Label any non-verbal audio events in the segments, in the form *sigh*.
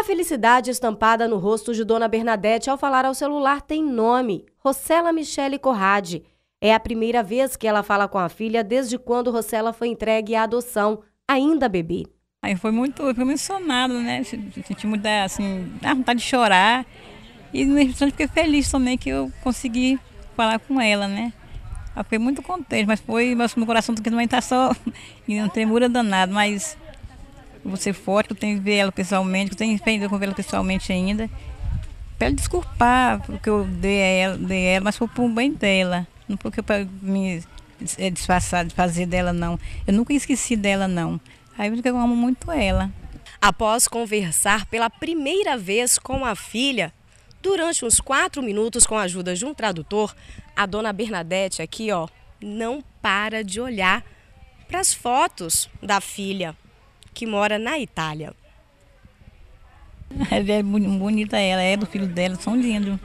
A felicidade estampada no rosto de Dona Bernadette ao falar ao celular tem nome: Rossella Michele Corrade. É a primeira vez que ela fala com a filha desde quando Rossella foi entregue à adoção, ainda bebê. Aí foi muito emocionado, né? Senti muita, é, assim, vontade de chorar. E no entanto, fiquei feliz também que eu consegui falar com ela, né? Eu fiquei muito contente, mas foi mas no coração do que também está só *laughs* em uma tremura danada, mas você forte, eu tenho que ver ela pessoalmente, eu tenho feito com ela pessoalmente ainda. Para desculpar porque eu dei a ela, dei a ela mas foi por um bem dela, não porque para me eh, disfarçar de fazer dela, não. Eu nunca esqueci dela, não. Aí eu amo muito ela. Após conversar pela primeira vez com a filha, durante uns quatro minutos com a ajuda de um tradutor, a dona Bernadette aqui, ó, não para de olhar para as fotos da filha que mora na Itália. é bonita, ela é do filho dela, são lindos.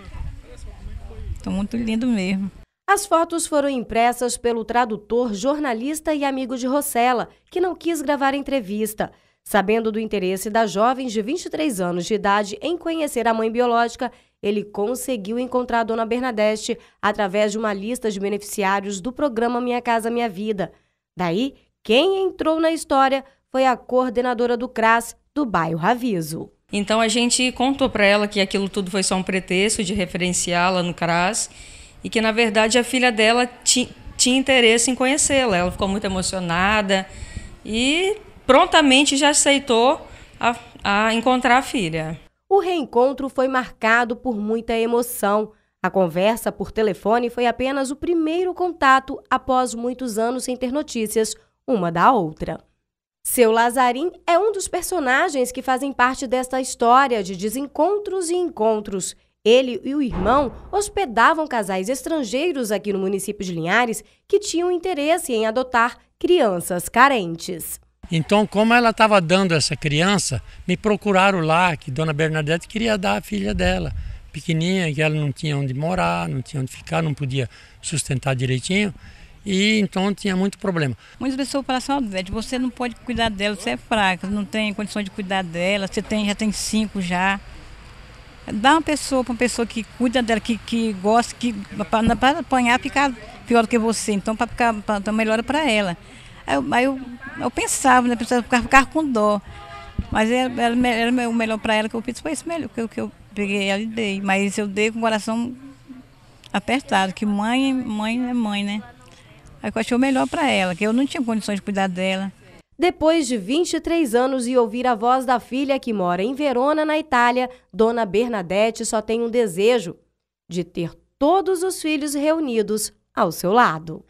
Estão muito lindos mesmo. As fotos foram impressas pelo tradutor, jornalista e amigo de Rossella, que não quis gravar a entrevista. Sabendo do interesse da jovem de 23 anos de idade em conhecer a mãe biológica, ele conseguiu encontrar a dona Bernadette através de uma lista de beneficiários do programa Minha Casa Minha Vida. Daí, quem entrou na história foi a coordenadora do CRAS do bairro Raviso. Então a gente contou para ela que aquilo tudo foi só um pretexto de referenciá-la no CRAS e que na verdade a filha dela tinha, tinha interesse em conhecê-la. Ela ficou muito emocionada e prontamente já aceitou a, a encontrar a filha. O reencontro foi marcado por muita emoção. A conversa por telefone foi apenas o primeiro contato após muitos anos sem ter notícias uma da outra. Seu Lazarim é um dos personagens que fazem parte desta história de desencontros e encontros. Ele e o irmão hospedavam casais estrangeiros aqui no município de Linhares que tinham interesse em adotar crianças carentes. Então, como ela estava dando essa criança, me procuraram lá que Dona Bernadette queria dar a filha dela, pequenininha, que ela não tinha onde morar, não tinha onde ficar, não podia sustentar direitinho e então tinha muito problema. Muitas pessoas falam assim, Odete, você não pode cuidar dela, você é fraca, não tem condições de cuidar dela, você tem, já tem cinco já. Dá uma pessoa para uma pessoa que cuida dela, que, que gosta, que para apanhar ficar pior do que você, então para ficar pra, então melhor para ela. Aí, eu, aí eu, eu, pensava, né, pensava ficar, ficar com dó. Mas era, era, era o melhor para ela que eu fiz, foi esse melhor que eu, que eu peguei ela e dei. Mas eu dei com o coração apertado, que mãe, mãe é mãe, né? Aí eu achei o melhor para ela, que eu não tinha condições de cuidar dela. Depois de 23 anos e ouvir a voz da filha que mora em Verona, na Itália, Dona Bernadette só tem um desejo: de ter todos os filhos reunidos ao seu lado.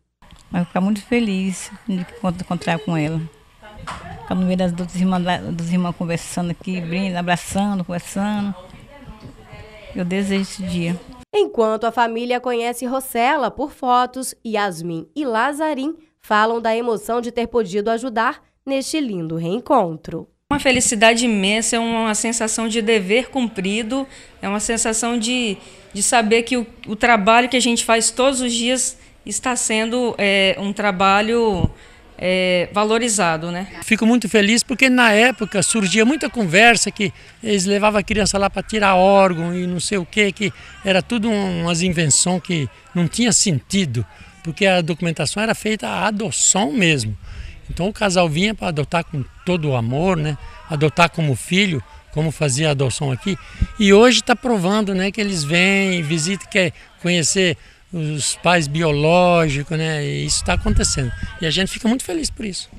Vai ficar muito feliz de encontrar com ela. Ficar no meio das irmãs, dos irmãos conversando aqui, brincando, abraçando, conversando. Eu desejo esse dia. Enquanto a família conhece Rossella por fotos, Yasmin e Lazarim falam da emoção de ter podido ajudar neste lindo reencontro. Uma felicidade imensa, é uma sensação de dever cumprido, é uma sensação de, de saber que o, o trabalho que a gente faz todos os dias está sendo é, um trabalho é, valorizado, né? Fico muito feliz porque na época surgia muita conversa que eles levavam a criança lá para tirar órgão e não sei o que, que era tudo umas invenções que não tinha sentido, porque a documentação era feita a adoção mesmo. Então o casal vinha para adotar com todo o amor, né? Adotar como filho, como fazia a adoção aqui. E hoje está provando, né, que eles vêm, visitam, quer conhecer os pais biológicos, né? E isso está acontecendo. E a gente fica muito feliz por isso.